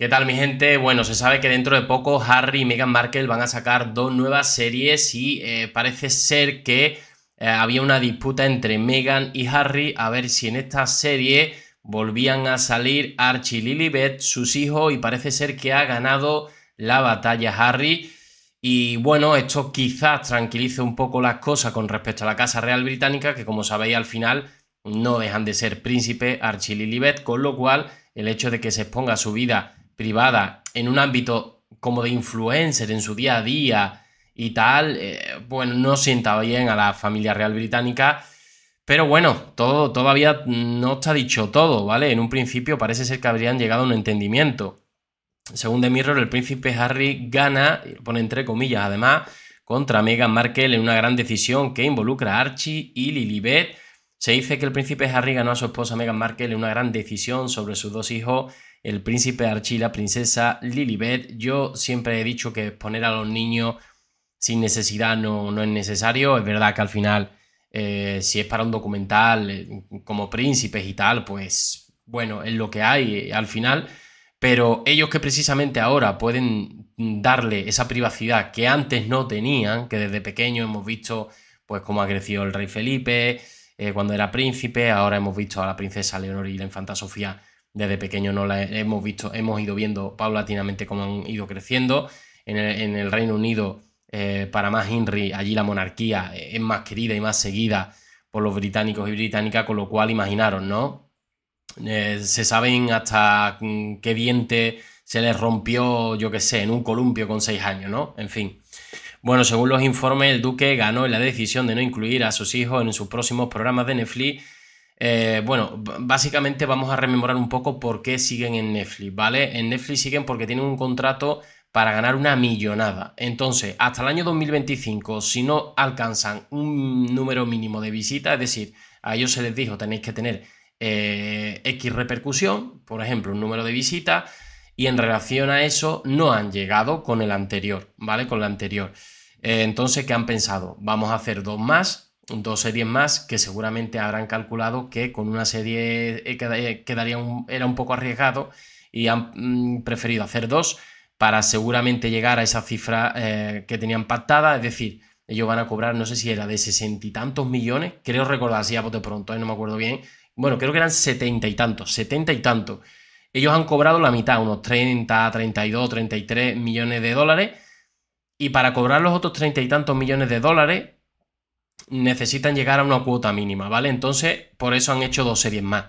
¿Qué tal mi gente? Bueno, se sabe que dentro de poco Harry y Meghan Markle van a sacar dos nuevas series y eh, parece ser que eh, había una disputa entre Meghan y Harry a ver si en esta serie volvían a salir Archie y Lilibet, sus hijos, y parece ser que ha ganado la batalla Harry. Y bueno, esto quizás tranquilice un poco las cosas con respecto a la Casa Real Británica, que como sabéis al final no dejan de ser príncipe Archie Lilibet, con lo cual el hecho de que se exponga su vida privada en un ámbito como de influencer en su día a día y tal, eh, bueno, no sienta bien a la familia real británica. Pero bueno, todo todavía no está dicho todo, ¿vale? En un principio parece ser que habrían llegado a un entendimiento. Según The Mirror, el príncipe Harry gana, pone entre comillas además, contra Meghan Markle en una gran decisión que involucra a Archie y Lilibet. Se dice que el príncipe Harry ganó a su esposa Meghan Markle en una gran decisión sobre sus dos hijos el príncipe Archie, la princesa Lilibet. Yo siempre he dicho que poner a los niños sin necesidad no, es necesario. Es verdad que al final, eh, si es para un documental eh, como príncipes y tal, pues bueno, es lo que hay eh, al final. Pero ellos que precisamente ahora pueden darle esa privacidad que antes no tenían, que desde pequeño hemos visto pues cómo ha crecido el rey Felipe cuando era príncipe, ahora hemos visto a la princesa Leonor y la infanta Sofía desde pequeño no la hemos visto, hemos ido viendo paulatinamente cómo han ido creciendo. En el, Reino Unido, eh, para más Henry, allí la monarquía eh, es más querida y más seguida por los británicos y británicas, con lo cual imaginaron, ¿no? Eh, se saben hasta mm, qué diente se les rompió, yo qué sé, en un columpio con seis años, ¿no? En fin. Bueno, según los informes, el duque ganó la decisión de no incluir a sus hijos en sus próximos programas de Netflix eh, bueno, básicamente vamos a rememorar un poco por qué siguen en Netflix, ¿vale? En Netflix siguen porque tienen un contrato para ganar una millonada. Entonces, hasta el año 2025, si no alcanzan un número mínimo de visitas, es decir, a ellos se les dijo tenéis que tener eh, X repercusión, por ejemplo, un número de visitas, y en relación a eso no han llegado con el anterior, ¿vale? Con el anterior. Eh, entonces, ¿qué han pensado? Vamos a hacer dos más dos series más que seguramente habrán calculado que con una serie eh, eh, quedaría era un poco arriesgado y han mm, preferido hacer dos para seguramente llegar a esa cifra eh, que tenían pactada, es decir, ellos van a cobrar, no sé si era de sesenta y tantos millones, creo recordar, si ya de pronto, no me acuerdo bien, bueno, creo que eran setenta y tantos, setenta y tantos. Ellos han cobrado la mitad, unos 30, 32, 33 millones de dólares, y para cobrar los otros treinta y tantos millones de dólares, necesitan llegar a una cuota mínima, ¿vale? Entonces, por eso han hecho dos series más.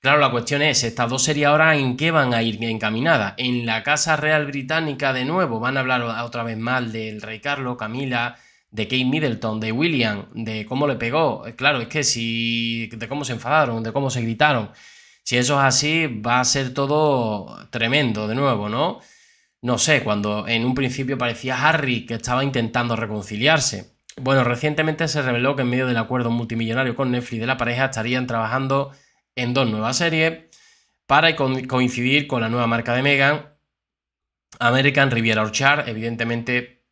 Claro, la cuestión es, estas dos series ahora, ¿en qué van a ir encaminadas? En la Casa Real Británica de nuevo, van a hablar otra vez mal del Rey Carlos, Camila, de Kate Middleton, de William, de cómo le pegó. Eh, claro, es que si, de cómo se enfadaron, de cómo se gritaron. Si eso es así, va a ser todo tremendo de nuevo, ¿no? No sé, cuando en un principio parecía Harry que estaba intentando reconciliarse. Bueno, recientemente se reveló que en medio del acuerdo multimillonario con Netflix de la pareja estarían trabajando en dos nuevas series para coincidir con la nueva marca de Megan, American Riviera Orchard. Evidentemente,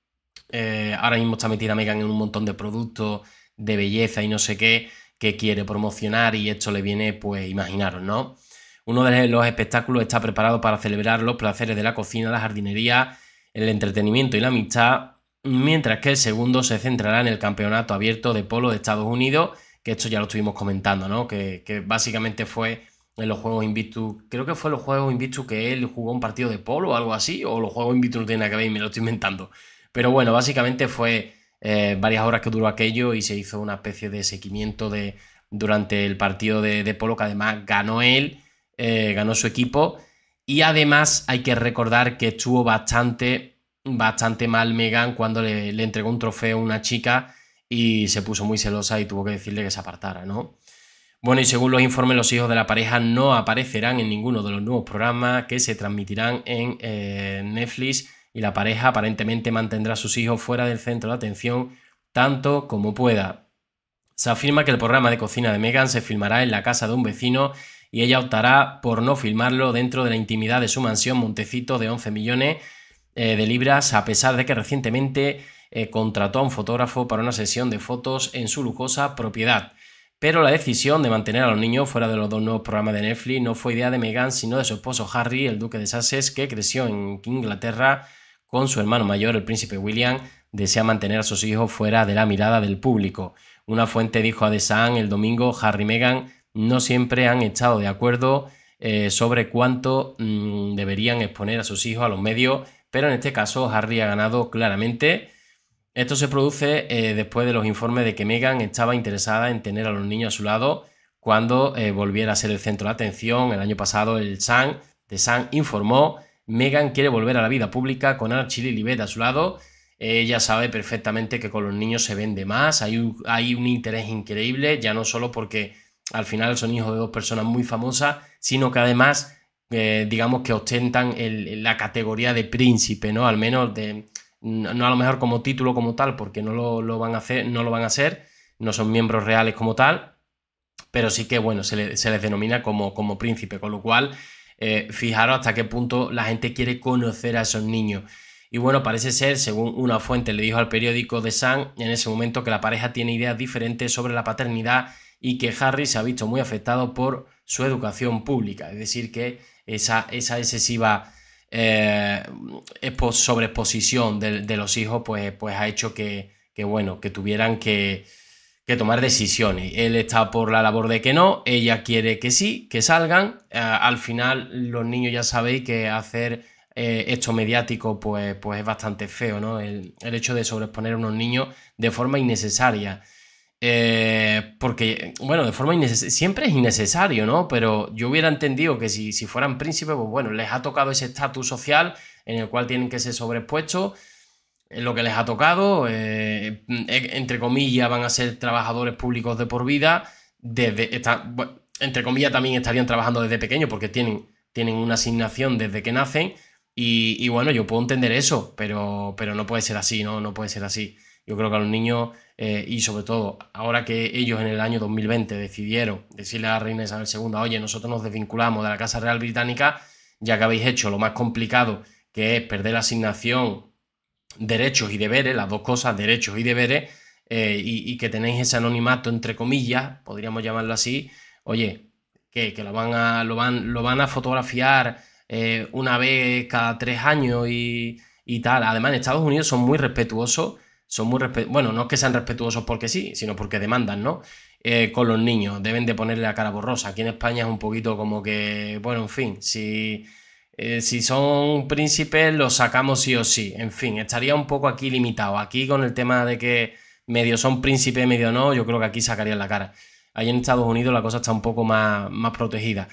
eh, ahora mismo está metida Megan en un montón de productos de belleza y no sé qué que quiere promocionar y esto le viene, pues imaginaros, ¿no? Uno de los espectáculos está preparado para celebrar los placeres de la cocina, la jardinería, el entretenimiento y la amistad mientras que el segundo se centrará en el Campeonato Abierto de Polo de Estados Unidos, que esto ya lo estuvimos comentando, ¿no? Que, básicamente fue en los Juegos Invictus, creo que fue en los Juegos Invictus que él jugó un partido de polo o algo así, o los Juegos Invictus no tienen nada que y me lo estoy inventando. Pero bueno, básicamente fue eh, varias horas que duró aquello y se hizo una especie de seguimiento de, durante el partido de, polo que además ganó él, eh, ganó su equipo. Y además hay que recordar que estuvo bastante bastante mal Megan cuando le, entregó un trofeo a una chica y se puso muy celosa y tuvo que decirle que se apartara, ¿no? Bueno, y según los informes, los hijos de la pareja no aparecerán en ninguno de los nuevos programas que se transmitirán en eh, Netflix y la pareja aparentemente mantendrá a sus hijos fuera del centro de atención tanto como pueda. Se afirma que el programa de cocina de Megan se filmará en la casa de un vecino y ella optará por no filmarlo dentro de la intimidad de su mansión Montecito de 11 millones eh, de libras, a pesar de que recientemente eh, contrató a un fotógrafo para una sesión de fotos en su lujosa propiedad. Pero la decisión de mantener a los niños fuera de los dos nuevos programas de Netflix no fue idea de Meghan, sino de su esposo Harry, el duque de Sussex, que creció en Inglaterra con su hermano mayor, el príncipe William, desea mantener a sus hijos fuera de la mirada del público. Una fuente dijo a The Sun el domingo, Harry y Meghan no siempre han estado de acuerdo eh, sobre cuánto mm, deberían exponer a sus hijos a los medios, pero en este caso Harry ha ganado claramente. Esto se produce eh, después de los informes de que Megan estaba interesada en tener a los niños a su lado cuando eh, volviera a ser el centro de atención. El año pasado el Sun de informó, Megan quiere volver a la vida pública con Archie Libet a su lado. Ella sabe perfectamente que con los niños se vende más, hay un interés increíble, ya no solo porque al final son hijos de dos personas muy famosas, sino que además, eh, digamos que ostentan la categoría de príncipe, ¿no? Al menos de, no, a lo mejor como título como tal, porque no lo, van a hacer, no lo van a hacer, no son miembros reales como tal, pero sí que, bueno, se, les denomina como, como príncipe, con lo cual, eh, fijaros hasta qué punto la gente quiere conocer a esos niños. Y bueno, parece ser, según una fuente le dijo al periódico The Sun, en ese momento que la pareja tiene ideas diferentes sobre la paternidad y que Harry se ha visto muy afectado por su educación pública, es decir, que esa, esa excesiva eh, sobreexposición de, los hijos pues, pues ha hecho que, bueno, que tuvieran que, tomar decisiones. Él está por la labor de que no, ella quiere que sí, que salgan. Eh, al final, los niños ya sabéis que hacer eh, esto mediático pues, pues es bastante feo, El, el hecho de sobreexponer a unos niños de forma innecesaria. Eh, porque, bueno, de forma innecesaria, siempre es innecesario, ¿no? Pero yo hubiera entendido que si, fueran príncipes, pues bueno, les ha tocado ese estatus social en el cual tienen que ser sobreexpuestos, es lo que les ha tocado, eh, e-, entre comillas, van a ser trabajadores públicos de por vida, entre comillas también estarían trabajando desde pequeño porque tienen, tienen una asignación desde que nacen y, bueno, yo puedo entender eso, pero, pero no puede ser así, ¿no? No puede ser así. Yo creo que a los niños eh, y sobre todo ahora que ellos en el año 2020 decidieron decirle a la reina Isabel II, oye, nosotros nos desvinculamos de la Casa Real Británica, ya que habéis hecho lo más complicado que es perder la asignación derechos y deberes, las dos cosas, derechos y deberes, eh, y, que tenéis ese anonimato entre comillas, podríamos llamarlo así, oye, que lo van a, lo van, lo van a fotografiar eh, una vez cada tres años y, y tal. Además, en Estados Unidos son muy respetuosos son muy bueno, no es que sean respetuosos porque sí, sino porque demandan, ¿no? Eh, con los niños, deben de ponerle la cara borrosa. Aquí en España es un poquito como que, bueno, en fin, si, eh, si son príncipes los sacamos sí o sí, en fin, estaría un poco aquí limitado. Aquí con el tema de que medio son príncipes, medio no, yo creo que aquí sacarían la cara. Ahí en Estados Unidos la cosa está un poco más, más protegida.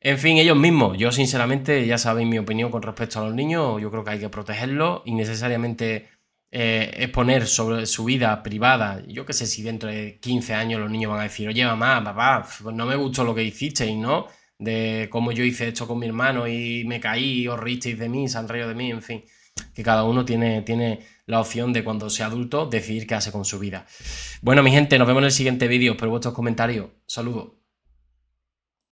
En fin, ellos mismos. Yo, sinceramente, ya sabéis mi opinión con respecto a los niños. Yo creo que hay que protegerlos necesariamente... Eh, exponer sobre su vida privada. Yo qué sé si dentro de 15 años los niños van a decir, oye mamá, papá, pues no me gustó lo que hicisteis, ¿no? De cómo yo hice esto con mi hermano y me caí, os risteis de mí, han reído de mí, en fin. Que cada uno tiene, tiene la opción de cuando sea adulto decidir qué hace con su vida. Bueno, mi gente, nos vemos en el siguiente vídeo. Espero vuestros comentarios. Saludos.